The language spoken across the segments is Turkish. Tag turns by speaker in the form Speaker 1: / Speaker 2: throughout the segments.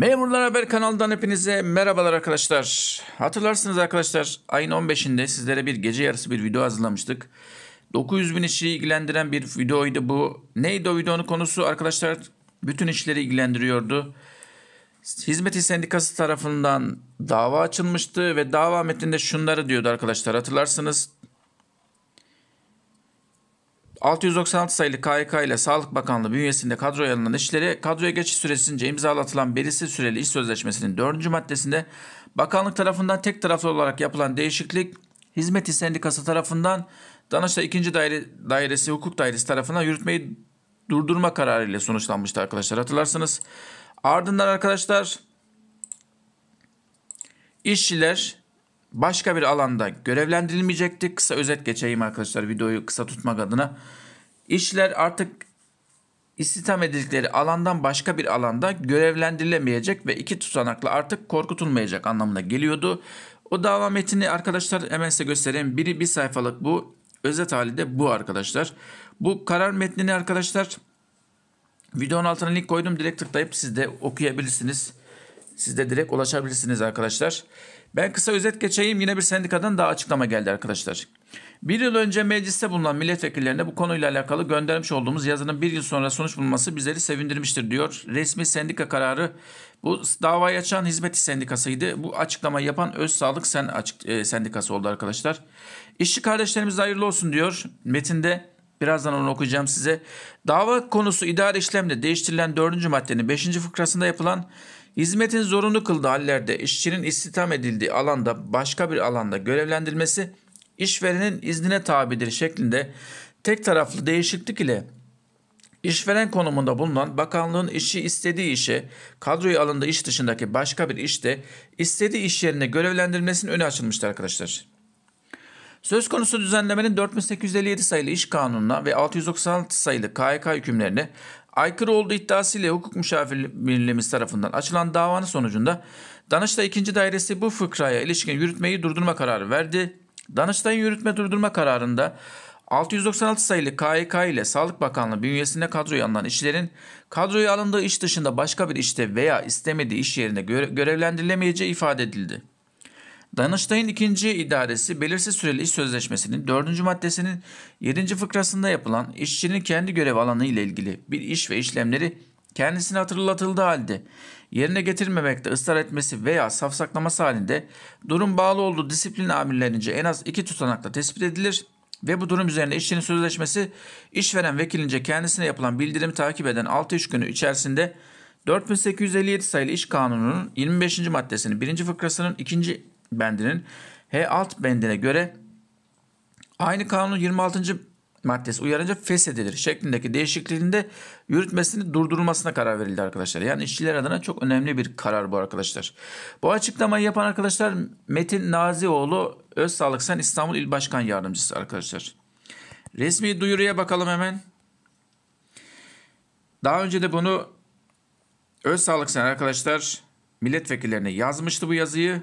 Speaker 1: Memurlar Haber kanalından hepinize merhabalar arkadaşlar. Hatırlarsınız arkadaşlar ayın 15'inde sizlere bir gece yarısı bir video hazırlamıştık. 900 bin işi ilgilendiren bir videoydu bu. Neydi o videonun konusu arkadaşlar? Bütün işleri ilgilendiriyordu. Hizmeti Sendikası tarafından dava açılmıştı ve dava metninde şunları diyordu arkadaşlar hatırlarsınız. 696 sayılı KYK ile Sağlık Bakanlığı bünyesinde kadroya alınan işçilere kadroya geçiş süresince imzalatılan belirsiz süreli iş sözleşmesinin 4. maddesinde bakanlık tarafından tek taraflı olarak yapılan değişiklik Hizmet İş Sendikası tarafından Danıştay 2. Daire, Dairesi Hukuk Dairesi tarafından yürütmeyi durdurma kararı ile sonuçlanmıştı arkadaşlar hatırlarsınız. Ardından arkadaşlar işçiler başka bir alanda görevlendirilmeyecekti. Kısa özet geçeyim arkadaşlar videoyu kısa tutmak adına. İşçiler artık istihdam edildikleri alandan başka bir alanda görevlendirilemeyecek ve iki tutanakla artık korkutulmayacak anlamına geliyordu. O dava metnini arkadaşlar hemen size göstereyim. Biri bir sayfalık bu. Özet hali de bu arkadaşlar. Bu karar metnini arkadaşlar videonun altına link koydum. Direkt tıklayıp siz de okuyabilirsiniz. Siz de direkt ulaşabilirsiniz arkadaşlar. Ben kısa özet geçeyim. Yine bir sendikadan daha açıklama geldi arkadaşlar. Bir yıl önce mecliste bulunan milletvekillerine bu konuyla alakalı göndermiş olduğumuz yazının bir yıl sonra sonuç bulması bizleri sevindirmiştir diyor. Resmi sendika kararı bu davayı açan hizmeti sendikasıydı. Bu açıklamayı yapan Öz Sağlık Sen açık, e, Sendikası oldu arkadaşlar. İşçi kardeşlerimize hayırlı olsun diyor. Metinde Birazdan onu okuyacağım size. Dava konusu idare işlemle değiştirilen 4. maddenin 5. fıkrasında yapılan Hizmetin zorunlu kıldığı hallerde işçinin istihdam edildiği alanda başka bir alanda görevlendirilmesi işverenin iznine tabidir şeklinde tek taraflı değişiklik ile işveren konumunda bulunan bakanlığın işi istediği işe, kadroya alındığı iş dışındaki başka bir işte istediği iş yerine görevlendirilmesinin önü açılmıştır arkadaşlar. Söz konusu düzenlemenin 4857 sayılı iş kanununa ve 696 sayılı KYK hükümlerine aykırı olduğu iddiasıyla hukuk müşavirliğimiz tarafından açılan davanın sonucunda Danıştay 2. Dairesi bu fıkraya ilişkin yürütmeyi durdurma kararı verdi. Danıştay'ın yürütme durdurma kararında 696 sayılı KYK ile Sağlık Bakanlığı bünyesinde kadroya alınan işçilerin kadroya alındığı iş dışında başka bir işte veya istemediği iş yerine göre görevlendirilemeyeceği ifade edildi. Danıştay'ın ikinci idaresi belirsiz süreli iş sözleşmesinin dördüncü maddesinin yedinci fıkrasında yapılan işçinin kendi görev alanı ile ilgili bir iş ve işlemleri kendisine hatırlatıldığı halde yerine getirmemekte ısrar etmesi veya safsaklaması halinde durum bağlı olduğu disiplin amirlerince en az iki tutanakla tespit edilir ve bu durum üzerine işçinin sözleşmesi işveren vekilince kendisine yapılan bildirimi takip eden 6 iş günü içerisinde 4857 sayılı iş kanununun 25. maddesinin 1. fıkrasının 2 bendinin H alt bendine göre aynı kanunun 26. maddesi uyarınca feshedilir şeklindeki değişikliğinde yürütmesini durdurulmasına karar verildi arkadaşlar. Yani işçiler adına çok önemli bir karar bu arkadaşlar. Bu açıklamayı yapan arkadaşlar Metin Nazioğlu Öz Sağlıksan İstanbul İl Başkan Yardımcısı arkadaşlar. Resmi duyuruya bakalım hemen. Daha önce de bunu Öz Sağlık Sen arkadaşlar milletvekillerine yazmıştı bu yazıyı.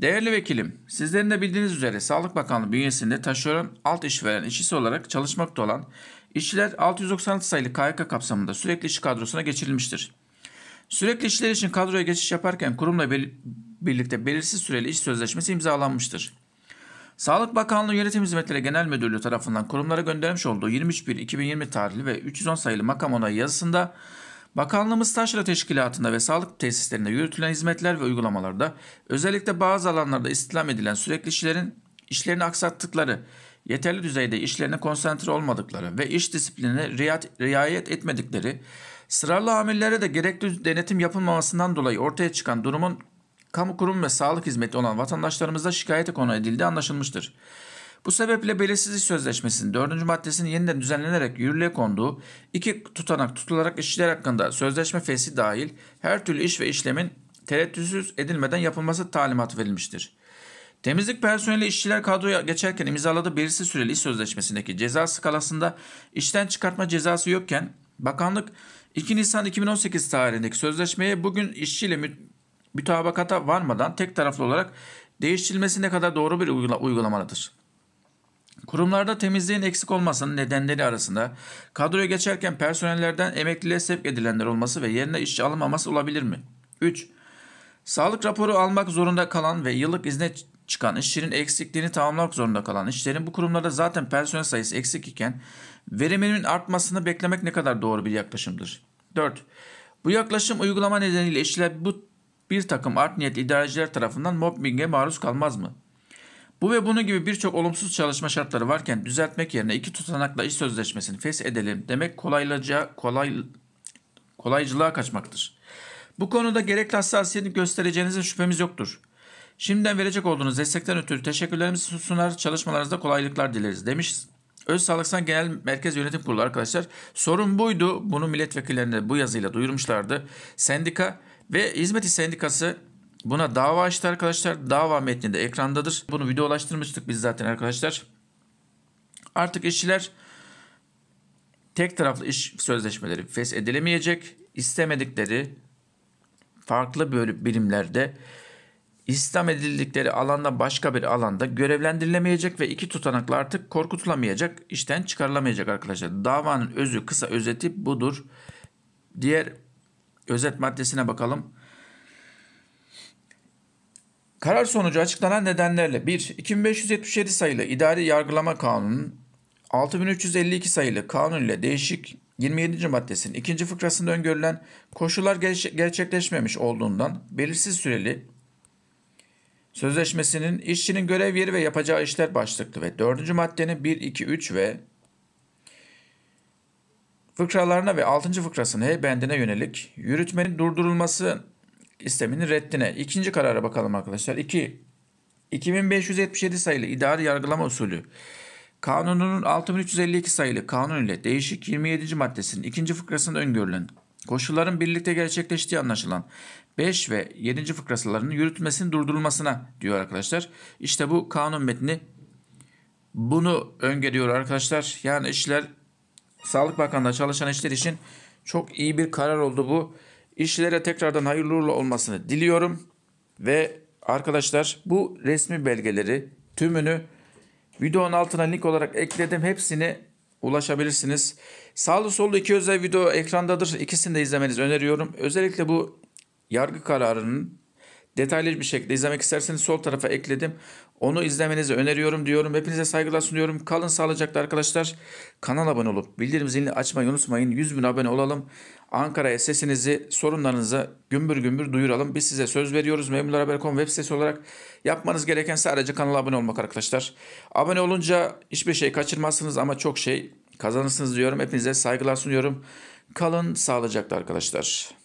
Speaker 1: Değerli vekilim, sizlerin de bildiğiniz üzere Sağlık Bakanlığı bünyesinde taşeron alt işveren işçisi olarak çalışmakta olan işçiler 696 sayılı KYK kapsamında sürekli iş kadrosuna geçirilmiştir. Sürekli işçiler için kadroya geçiş yaparken kurumla bel birlikte belirsiz süreli iş sözleşmesi imzalanmıştır. Sağlık Bakanlığı Yönetim Hizmetleri Genel Müdürlüğü tarafından kurumlara göndermiş olduğu 23.1.2020 tarihli ve 310 sayılı makam onayı yazısında Bakanlığımız taşra teşkilatında ve sağlık tesislerinde yürütülen hizmetler ve uygulamalarda özellikle bazı alanlarda istilam edilen sürekli işlerin işlerini aksattıkları, yeterli düzeyde işlerine konsantre olmadıkları ve iş disiplinine riayet etmedikleri, sıralı amillere de gerekli denetim yapılmamasından dolayı ortaya çıkan durumun kamu kurum ve sağlık hizmeti olan vatandaşlarımızda şikayete konu edildiği anlaşılmıştır. Bu sebeple belirsizlik sözleşmesinin 4. maddesinin yeniden düzenlenerek yürürlüğe konduğu iki tutanak tutularak işçiler hakkında sözleşme fesi dahil her türlü iş ve işlemin tereddütsüz edilmeden yapılması talimat verilmiştir. Temizlik personeli işçiler kadroya geçerken imzaladığı belirsiz süreli iş sözleşmesindeki ceza skalasında işten çıkartma cezası yokken bakanlık 2 Nisan 2018 tarihindeki sözleşmeye bugün işçiyle mü mütabakata varmadan tek taraflı olarak değiştirilmesi ne kadar doğru bir uygulamalıdır. Kurumlarda temizliğin eksik olmasının nedenleri arasında kadroya geçerken personellerden emekliliğe sevk edilenler olması ve yerine işçi alınmaması olabilir mi? 3. Sağlık raporu almak zorunda kalan ve yıllık izne çıkan işçinin eksikliğini tamamlamak zorunda kalan işçilerin bu kurumlarda zaten personel sayısı eksik iken veriminin artmasını beklemek ne kadar doğru bir yaklaşımdır? 4. Bu yaklaşım uygulama nedeniyle işçiler bu bir takım art niyetli idareciler tarafından mobbinge maruz kalmaz mı? Bu ve bunun gibi birçok olumsuz çalışma şartları varken düzeltmek yerine iki tutanakla iş sözleşmesini fes edelim demek kolaylıca kolay kolaycılığa kaçmaktır. Bu konuda gerekli hassasiyeti göstereceğinize şüphemiz yoktur. Şimdiden verecek olduğunuz destekten ötürü teşekkürlerimizi sunar, çalışmalarınızda kolaylıklar dileriz demiş Öz Sağlıksan Genel Merkez Yönetim Kurulu arkadaşlar. Sorun buydu. Bunu milletvekillerine bu yazıyla duyurmuşlardı. Sendika ve Hizmeti Sendikası Buna dava işte arkadaşlar. Dava metni de ekrandadır. Bunu videolaştırmıştık biz zaten arkadaşlar. Artık işçiler tek taraflı iş sözleşmeleri fes edilemeyecek, İstemedikleri farklı bölüm birimlerde İslam edildikleri alanda başka bir alanda görevlendirilemeyecek ve iki tutanakla artık korkutulamayacak, işten çıkarılamayacak arkadaşlar. Davanın özü, kısa özeti budur. Diğer özet maddesine bakalım. Karar sonucu açıklanan nedenlerle 1. 2577 sayılı İdari Yargılama Kanunu'nun 6352 sayılı kanun ile değişik 27. maddesinin 2. fıkrasında öngörülen koşullar gerçekleşmemiş olduğundan belirsiz süreli sözleşmesinin işçinin görev yeri ve yapacağı işler başlıklı ve 4. maddenin 1, 2, 3 ve fıkralarına ve 6. fıkrasının H bendine yönelik yürütmenin durdurulması isteminin reddine. İkinci karara bakalım arkadaşlar. 2. 2577 sayılı idari yargılama usulü. Kanununun 6352 sayılı kanun ile değişik 27. maddesinin ikinci fıkrasında öngörülen koşulların birlikte gerçekleştiği anlaşılan 5 ve 7. fıkralarının yürütmesinin durdurulmasına diyor arkadaşlar. İşte bu kanun metni bunu öngörüyor arkadaşlar. Yani işler Sağlık Bakanlığı çalışan işler için çok iyi bir karar oldu bu. İşlere tekrardan hayırlı olmasını diliyorum. Ve arkadaşlar bu resmi belgeleri tümünü videonun altına link olarak ekledim. Hepsini ulaşabilirsiniz. Sağlı sollu iki özel video ekrandadır. İkisini de izlemenizi öneriyorum. Özellikle bu yargı kararının detaylı bir şekilde izlemek isterseniz sol tarafa ekledim. Onu izlemenizi öneriyorum diyorum. Hepinize saygılar sunuyorum. Kalın sağlıcakla arkadaşlar. Kanal abone olup bildirim zilini açmayı unutmayın. 100 bin abone olalım. Ankara'ya sesinizi, sorunlarınızı gümbür gümbür duyuralım. Biz size söz veriyoruz. Memurlar.com web sitesi olarak yapmanız gereken sadece kanala abone olmak arkadaşlar. Abone olunca hiçbir şey kaçırmazsınız ama çok şey kazanırsınız diyorum. Hepinize saygılar sunuyorum. Kalın sağlıcakla arkadaşlar.